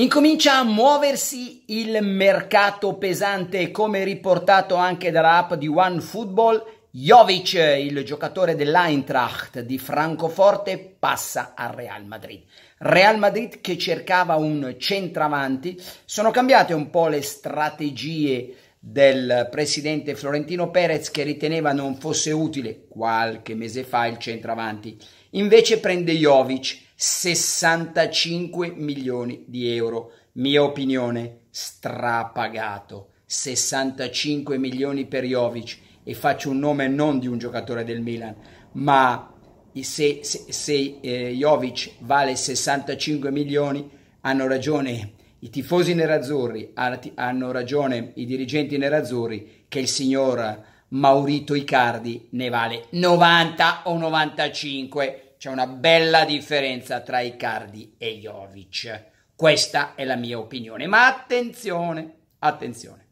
Incomincia a muoversi il mercato pesante, come riportato anche dalla app di OneFootball. Jovic, il giocatore dell'Eintracht di Francoforte, passa al Real Madrid. Real Madrid che cercava un centravanti. Sono cambiate un po' le strategie del presidente Florentino Perez che riteneva non fosse utile qualche mese fa il centravanti. Invece prende Jovic 65 milioni di euro. Mia opinione, strapagato. 65 milioni per Jovic e faccio un nome non di un giocatore del Milan, ma se, se, se eh, Jovic vale 65 milioni hanno ragione i tifosi nerazzurri, hanno ragione i dirigenti nerazzurri che il signor Maurito Icardi ne vale 90 o 95 c'è una bella differenza tra Icardi e Jovic. Questa è la mia opinione, ma attenzione, attenzione.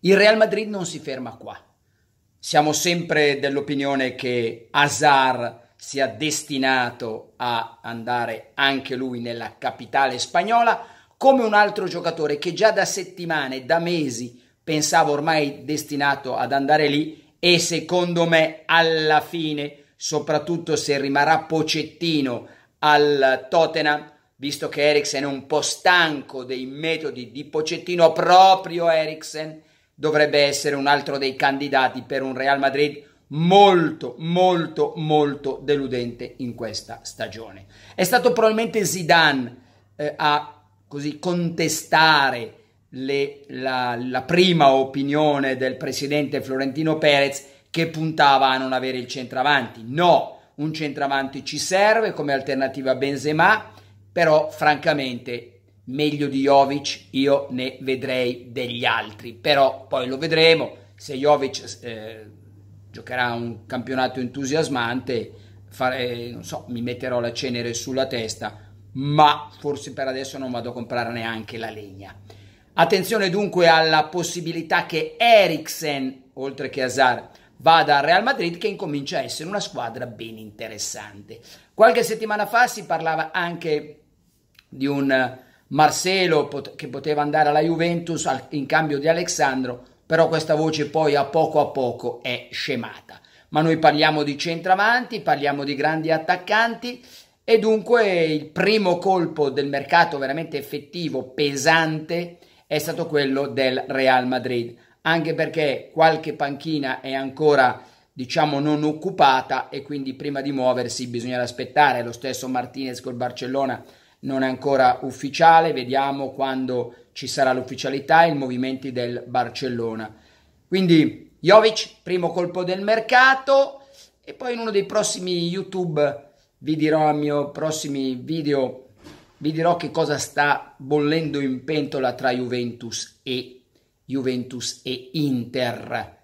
Il Real Madrid non si ferma qua. Siamo sempre dell'opinione che Hazard sia destinato a andare anche lui nella capitale spagnola, come un altro giocatore che già da settimane, da mesi, pensavo ormai destinato ad andare lì e secondo me alla fine soprattutto se rimarrà Pocettino al Tottenham, visto che Eriksen è un po' stanco dei metodi di Pocettino, proprio Eriksen dovrebbe essere un altro dei candidati per un Real Madrid molto, molto, molto deludente in questa stagione. È stato probabilmente Zidane eh, a così contestare le, la, la prima opinione del presidente Florentino Perez che puntava a non avere il centravanti. No, un centravanti ci serve come alternativa a Benzema, però francamente meglio di Jovic io ne vedrei degli altri, però poi lo vedremo, se Jovic eh, giocherà un campionato entusiasmante, fare, eh, non so, mi metterò la cenere sulla testa, ma forse per adesso non vado a comprare neanche la legna. Attenzione dunque alla possibilità che Eriksen, oltre che Hazard, vada al Real Madrid che incomincia a essere una squadra ben interessante. Qualche settimana fa si parlava anche di un Marcelo che poteva andare alla Juventus in cambio di Alessandro, però questa voce poi a poco a poco è scemata. Ma noi parliamo di centravanti, parliamo di grandi attaccanti e dunque il primo colpo del mercato veramente effettivo, pesante, è stato quello del Real Madrid anche perché qualche panchina è ancora diciamo non occupata e quindi prima di muoversi bisogna aspettare. Lo stesso Martinez col Barcellona non è ancora ufficiale, vediamo quando ci sarà l'ufficialità e i movimenti del Barcellona. Quindi Jovic, primo colpo del mercato e poi in uno dei prossimi YouTube vi dirò al mio prossimo video vi dirò che cosa sta bollendo in pentola tra Juventus e Juventus e Inter,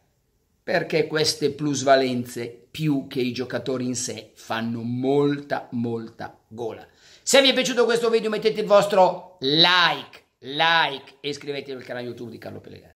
perché queste plusvalenze, più che i giocatori in sé, fanno molta, molta gola. Se vi è piaciuto questo video mettete il vostro like, like e iscrivetevi al canale YouTube di Carlo Pellegrini.